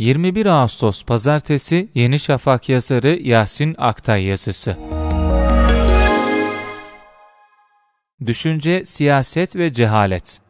21 Ağustos Pazartesi Yeni Şafak yazarı Yasin Aktay yazısı. Düşünce, siyaset ve cehalet.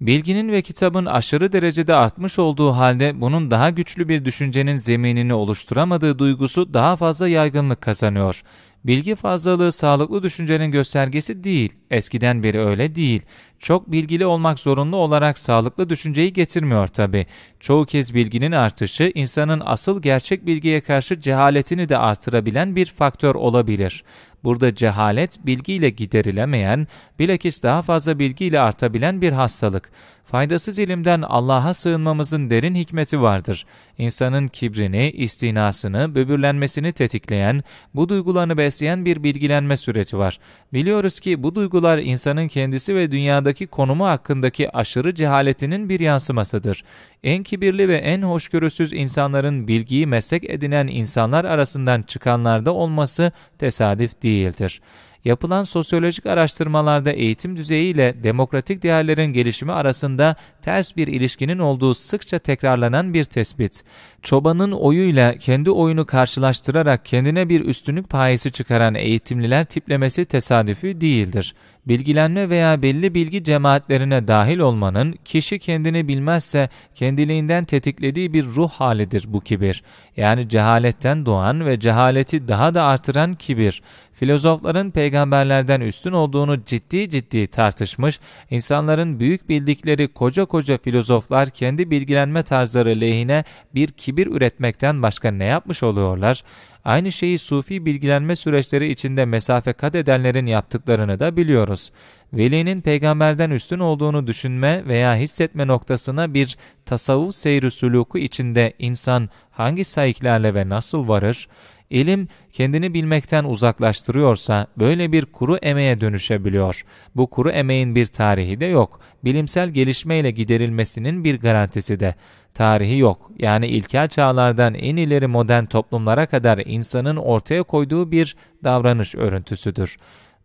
Bilginin ve kitabın aşırı derecede artmış olduğu halde bunun daha güçlü bir düşüncenin zeminini oluşturamadığı duygusu daha fazla yaygınlık kazanıyor. Bilgi fazlalığı sağlıklı düşüncenin göstergesi değil, Eskiden beri öyle değil. Çok bilgili olmak zorunlu olarak sağlıklı düşünceyi getirmiyor tabi. Çoğu kez bilginin artışı insanın asıl gerçek bilgiye karşı cehaletini de artırabilen bir faktör olabilir. Burada cehalet bilgiyle giderilemeyen, bilakis daha fazla bilgiyle artabilen bir hastalık. Faydasız ilimden Allah'a sığınmamızın derin hikmeti vardır. İnsanın kibrini, istinasını, böbürlenmesini tetikleyen, bu duygularını besleyen bir bilgilenme süreci var. Biliyoruz ki bu duygular duygular insanın kendisi ve dünyadaki konumu hakkındaki aşırı cehaletinin bir yansımasıdır. En kibirli ve en hoşgörüsüz insanların bilgiyi meslek edinen insanlar arasından çıkanlarda olması tesadüf değildir yapılan sosyolojik araştırmalarda eğitim düzeyiyle demokratik değerlerin gelişimi arasında ters bir ilişkinin olduğu sıkça tekrarlanan bir tespit. Çobanın oyuyla kendi oyunu karşılaştırarak kendine bir üstünlük payesi çıkaran eğitimliler tiplemesi tesadüfi değildir. Bilgilenme veya belli bilgi cemaatlerine dahil olmanın kişi kendini bilmezse kendiliğinden tetiklediği bir ruh halidir bu kibir. Yani cehaletten doğan ve cehaleti daha da artıran kibir filozofların peygamberlerden üstün olduğunu ciddi ciddi tartışmış, insanların büyük bildikleri koca koca filozoflar kendi bilgilenme tarzları lehine bir kibir üretmekten başka ne yapmış oluyorlar? Aynı şeyi sufi bilgilenme süreçleri içinde mesafe kat edenlerin yaptıklarını da biliyoruz. Velinin peygamberden üstün olduğunu düşünme veya hissetme noktasına bir tasavvuf seyri suluku içinde insan hangi saiklerle ve nasıl varır? İlim kendini bilmekten uzaklaştırıyorsa böyle bir kuru emeğe dönüşebiliyor. Bu kuru emeğin bir tarihi de yok. Bilimsel gelişmeyle giderilmesinin bir garantisi de tarihi yok. Yani ilkel çağlardan en ileri modern toplumlara kadar insanın ortaya koyduğu bir davranış örüntüsüdür.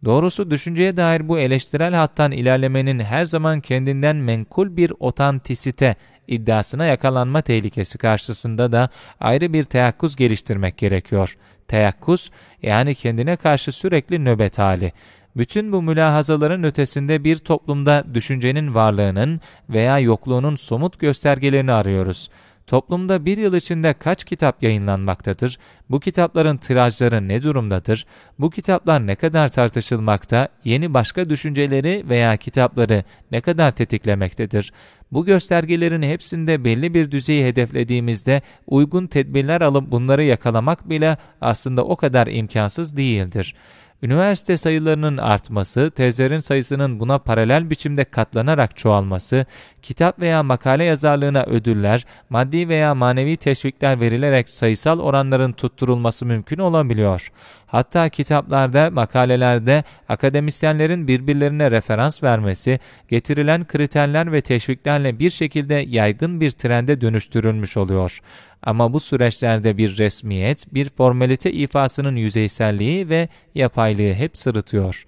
Doğrusu düşünceye dair bu eleştirel hattan ilerlemenin her zaman kendinden menkul bir otantisite iddiasına yakalanma tehlikesi karşısında da ayrı bir teyakkuz geliştirmek gerekiyor. Teyakkuz yani kendine karşı sürekli nöbet hali. Bütün bu mülahazaların ötesinde bir toplumda düşüncenin varlığının veya yokluğunun somut göstergelerini arıyoruz.'' Toplumda bir yıl içinde kaç kitap yayınlanmaktadır? Bu kitapların tirajları ne durumdadır? Bu kitaplar ne kadar tartışılmakta? Yeni başka düşünceleri veya kitapları ne kadar tetiklemektedir? Bu göstergelerin hepsinde belli bir düzeyi hedeflediğimizde uygun tedbirler alıp bunları yakalamak bile aslında o kadar imkansız değildir. Üniversite sayılarının artması, tezlerin sayısının buna paralel biçimde katlanarak çoğalması, kitap veya makale yazarlığına ödüller, maddi veya manevi teşvikler verilerek sayısal oranların tutturulması mümkün olabiliyor. Hatta kitaplarda, makalelerde akademisyenlerin birbirlerine referans vermesi, getirilen kriterler ve teşviklerle bir şekilde yaygın bir trende dönüştürülmüş oluyor. Ama bu süreçlerde bir resmiyet, bir formalite ifasının yüzeyselliği ve yapaylığı hep sırıtıyor.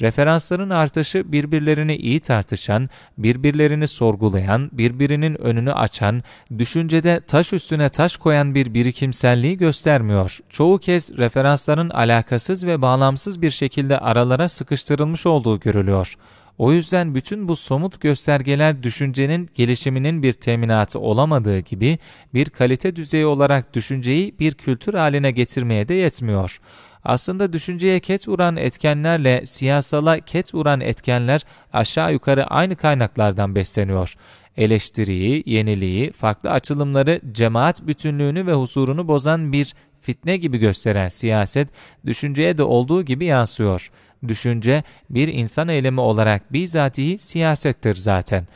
Referansların artışı birbirlerini iyi tartışan, birbirlerini sorgulayan, birbirinin önünü açan, düşüncede taş üstüne taş koyan bir birikimselliği göstermiyor. Çoğu kez referansların alakasız ve bağlamsız bir şekilde aralara sıkıştırılmış olduğu görülüyor. O yüzden bütün bu somut göstergeler düşüncenin gelişiminin bir teminatı olamadığı gibi bir kalite düzeyi olarak düşünceyi bir kültür haline getirmeye de yetmiyor. Aslında düşünceye ket vuran etkenlerle siyasala ket vuran etkenler aşağı yukarı aynı kaynaklardan besleniyor. Eleştiriyi, yeniliği, farklı açılımları, cemaat bütünlüğünü ve husurunu bozan bir fitne gibi gösteren siyaset, düşünceye de olduğu gibi yansıyor.'' düşünce bir insan eylemi olarak bizatihi siyasettir zaten.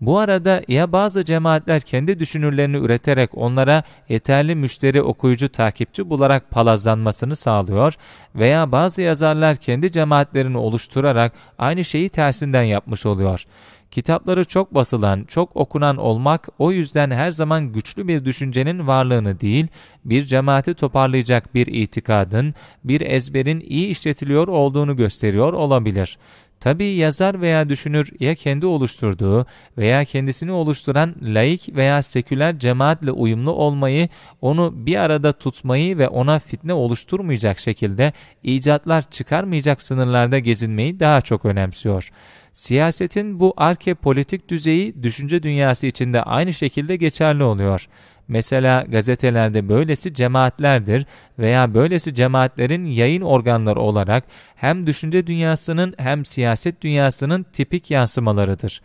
Bu arada ya bazı cemaatler kendi düşünürlerini üreterek onlara yeterli müşteri, okuyucu, takipçi bularak palazlanmasını sağlıyor veya bazı yazarlar kendi cemaatlerini oluşturarak aynı şeyi tersinden yapmış oluyor.'' Kitapları çok basılan, çok okunan olmak o yüzden her zaman güçlü bir düşüncenin varlığını değil, bir cemaati toparlayacak bir itikadın, bir ezberin iyi işletiliyor olduğunu gösteriyor olabilir. Tabi yazar veya düşünür ya kendi oluşturduğu veya kendisini oluşturan laik veya seküler cemaatle uyumlu olmayı, onu bir arada tutmayı ve ona fitne oluşturmayacak şekilde icatlar çıkarmayacak sınırlarda gezinmeyi daha çok önemsiyor. Siyasetin bu arke politik düzeyi düşünce dünyası içinde aynı şekilde geçerli oluyor. Mesela gazetelerde böylesi cemaatlerdir veya böylesi cemaatlerin yayın organları olarak hem düşünce dünyasının hem siyaset dünyasının tipik yansımalarıdır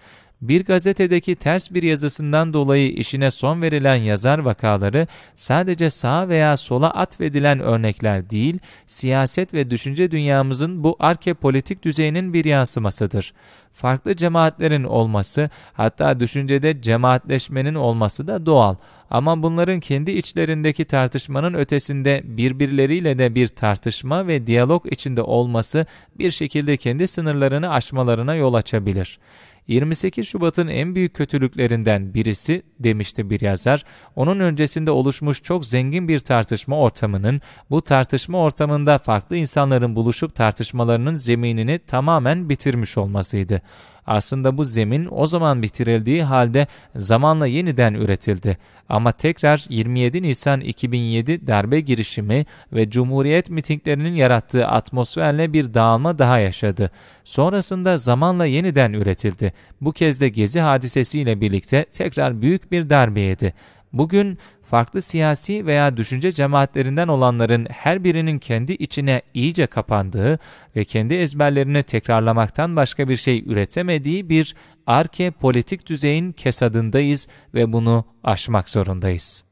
bir gazetedeki ters bir yazısından dolayı işine son verilen yazar vakaları sadece sağa veya sola atfedilen örnekler değil, siyaset ve düşünce dünyamızın bu arke politik düzeyinin bir yansımasıdır. Farklı cemaatlerin olması, hatta düşüncede cemaatleşmenin olması da doğal. Ama bunların kendi içlerindeki tartışmanın ötesinde birbirleriyle de bir tartışma ve diyalog içinde olması bir şekilde kendi sınırlarını aşmalarına yol açabilir.'' 28 Şubat'ın en büyük kötülüklerinden birisi demişti bir yazar. Onun öncesinde oluşmuş çok zengin bir tartışma ortamının bu tartışma ortamında farklı insanların buluşup tartışmalarının zeminini tamamen bitirmiş olmasıydı. Aslında bu zemin o zaman bitirildiği halde zamanla yeniden üretildi. Ama tekrar 27 Nisan 2007 darbe girişimi ve Cumhuriyet mitinglerinin yarattığı atmosferle bir dağılma daha yaşadı. Sonrasında zamanla yeniden üretildi. Bu kez de Gezi hadisesiyle birlikte tekrar büyük bir darbeydi. Bugün farklı siyasi veya düşünce cemaatlerinden olanların her birinin kendi içine iyice kapandığı ve kendi ezberlerini tekrarlamaktan başka bir şey üretemediği bir arke politik düzeyin kesadındayız ve bunu aşmak zorundayız.